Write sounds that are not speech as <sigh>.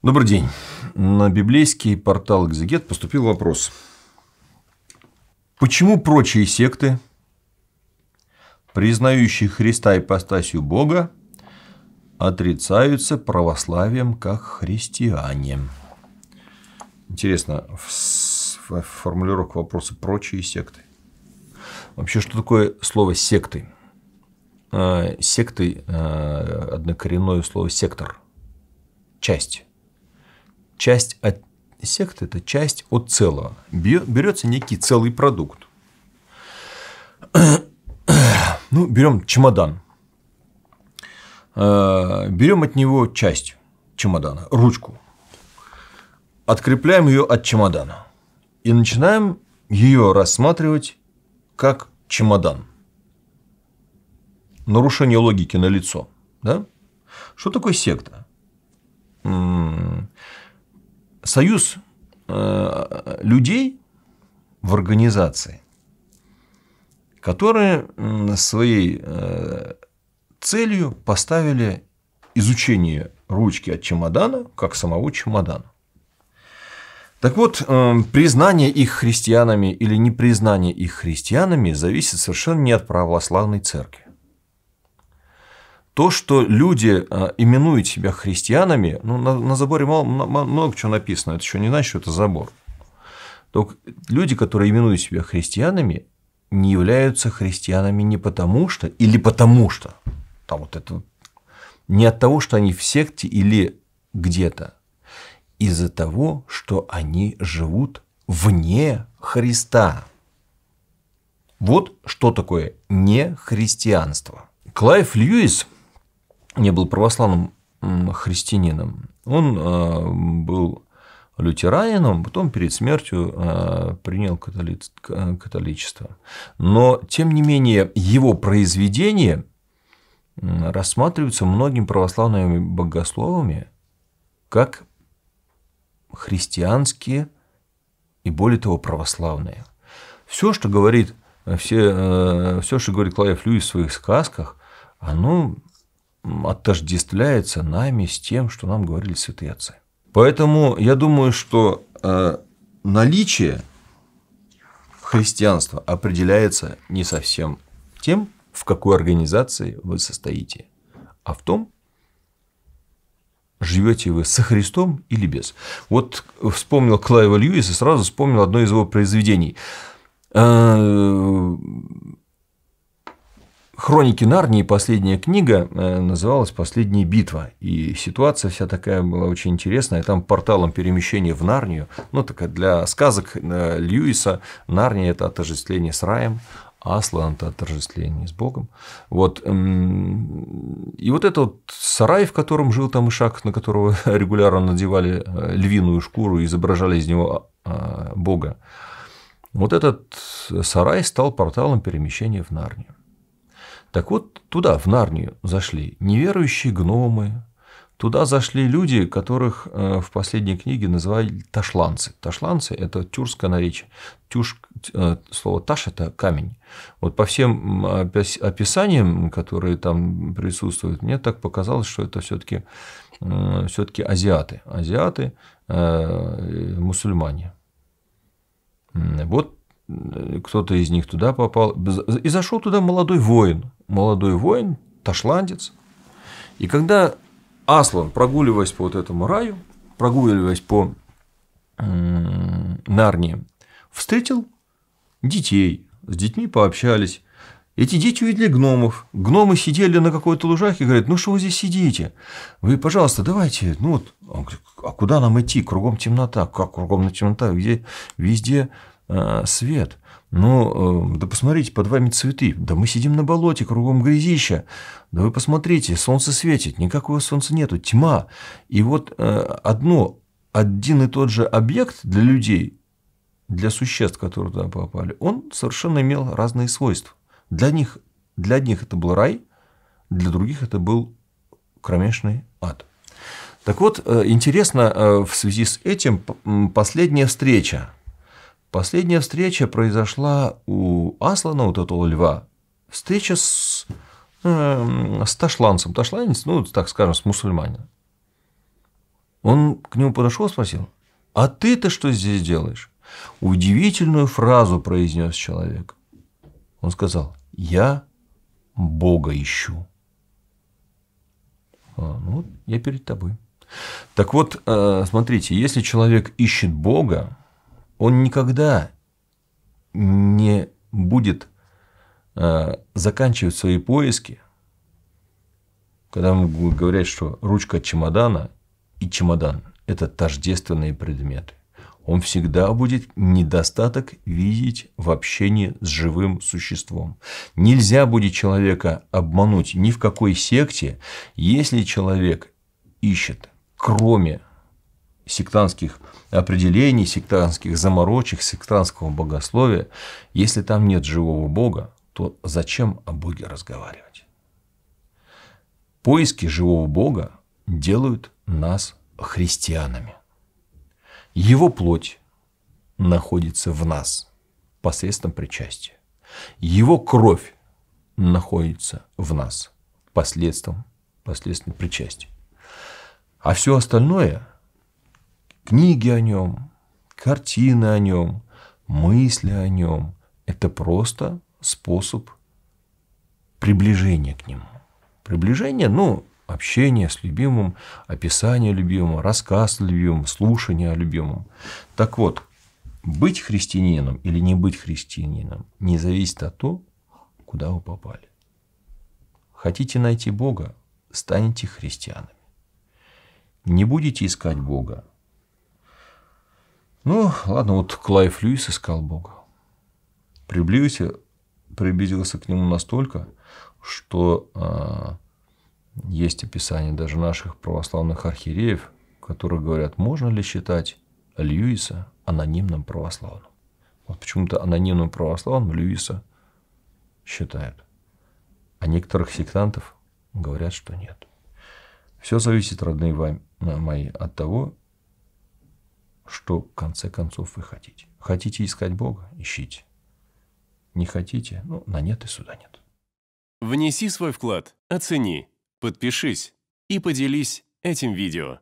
Добрый день. На библейский портал «Экзегет» поступил вопрос. Почему прочие секты, признающие Христа и ипостасью Бога, отрицаются православием как христиане? Интересно, формулировка вопроса «прочие секты». Вообще, что такое слово «секты»? Э, секты э, – однокоренное слово «сектор», «часть» часть от секты – это часть от целого. Берется некий целый продукт. <coughs> Ну, берем чемодан. Э, берем от него часть чемодана, ручку. Открепляем ее от чемодана. И начинаем ее рассматривать как чемодан. Нарушение логики на лицо. Да? Что такое секта? союз э, людей в организации, которые своей э, целью поставили изучение ручки от чемодана как самого чемодана. Так вот, э, признание их христианами или непризнание их христианами зависит совершенно не от православной церкви то, что люди а, именуют себя христианами, ну, на, на заборе мало, много чего написано, это еще не значит, что это забор. Только люди, которые именуют себя христианами, не являются христианами не потому что или потому что, там вот это не от того, что они в секте или где-то, из-за того, что они живут вне Христа. Вот что такое не христианство. Клайв Льюис не был православным христианином. Он э, был лютеранином, потом перед смертью э, принял э, католичество. Но, тем не менее, его произведения рассматриваются многими православными богословами как христианские и, более того, православные. Все, что говорит все, все, что говорит Клаев Льюис в своих сказках, оно отождествляется нами с тем, что нам говорили святые отцы. Поэтому я думаю, что э, наличие христианства определяется не совсем тем, в какой организации вы состоите, а в том, живете вы со Христом или без. Вот вспомнил Клайва Льюис сразу вспомнил одно из его произведений. Э, Хроники Нарнии, последняя книга, э, называлась «Последняя битва». И ситуация вся такая была очень интересная. Там порталом перемещения в Нарнию, ну, такая для сказок э, Льюиса, Нарния – это отождествление с раем, а Аслан – это отождествление с Богом. Вот. Эм, и вот этот сарай, в котором жил там Ишак, на которого <laughs> регулярно надевали э, львиную шкуру и изображали из него Бога, вот этот сарай стал порталом перемещения в Нарнию. Так вот, туда, в Нарнию, зашли неверующие гномы, Туда зашли люди, которых э, в последней книге называли ташланцы. Ташланцы – это тюркское наречие. Тюш, э, слово «таш» – это камень. Вот по всем описаниям, которые там присутствуют, мне так показалось, что это все-таки э, все таки азиаты. Азиаты – мусульмане. Вот кто-то из них туда попал. И зашел туда молодой воин – молодой воин, ташландец. И когда Аслан, прогуливаясь по вот этому раю, прогуливаясь по Нарнии, встретил детей, с детьми пообщались. Эти дети увидели гномов. Гномы сидели на какой-то лужах и говорят, ну что вы здесь сидите? Вы, пожалуйста, давайте, ну вот, он говорит, а куда нам идти? Кругом темнота. Как кругом темнота? Где везде э, свет? Ну, э, да посмотрите, под вами цветы. Да мы сидим на болоте, кругом грязища. Да вы посмотрите, солнце светит, никакого солнца нету, тьма. И вот э, одно, один и тот же объект для людей, для существ, которые туда попали, он совершенно имел разные свойства. Для них, для одних это был рай, для других это был кромешный ад. Так вот, э, интересно в связи с этим последняя встреча Последняя встреча произошла у Аслана, вот этого льва. Встреча с, э, с ташланцем. Ташланец, ну, так скажем, с мусульманином. Он к нему подошел и спросил, а ты-то что здесь делаешь? Удивительную фразу произнес человек. Он сказал, я Бога ищу. А, ну, я перед тобой. Так вот, э, смотрите, если человек ищет Бога, он никогда не будет э, заканчивать свои поиски, когда мы говорят, что ручка чемодана и чемодан – это тождественные предметы. Он всегда будет недостаток видеть в общении с живым существом. Нельзя будет человека обмануть ни в какой секте, если человек ищет, кроме сектантских определений, сектантских заморочек, сектантского богословия, если там нет живого Бога, то зачем о Боге разговаривать? Поиски живого Бога делают нас христианами. Его плоть находится в нас посредством причастия. Его кровь находится в нас посредством, посредством причастия. А все остальное – Книги о нем, картины о нем, мысли о нем – это просто способ приближения к нему. Приближение, ну, общение с любимым, описание любимого, рассказ о любимом, слушание о любимом. Так вот, быть христианином или не быть христианином не зависит от того, куда вы попали. Хотите найти Бога, станете христианами. Не будете искать Бога, ну, ладно, вот Клайв Льюис искал Бога. Приблизился, приблизился к нему настолько, что а, есть описание даже наших православных архиереев, которые говорят, можно ли считать Льюиса анонимным православным. Вот почему-то анонимным православным Льюиса считают. А некоторых сектантов говорят, что нет. Все зависит, родные мои, от того, что в конце концов вы хотите. Хотите искать Бога? Ищите. Не хотите? Ну, на нет и сюда нет. Внеси свой вклад, оцени, подпишись и поделись этим видео.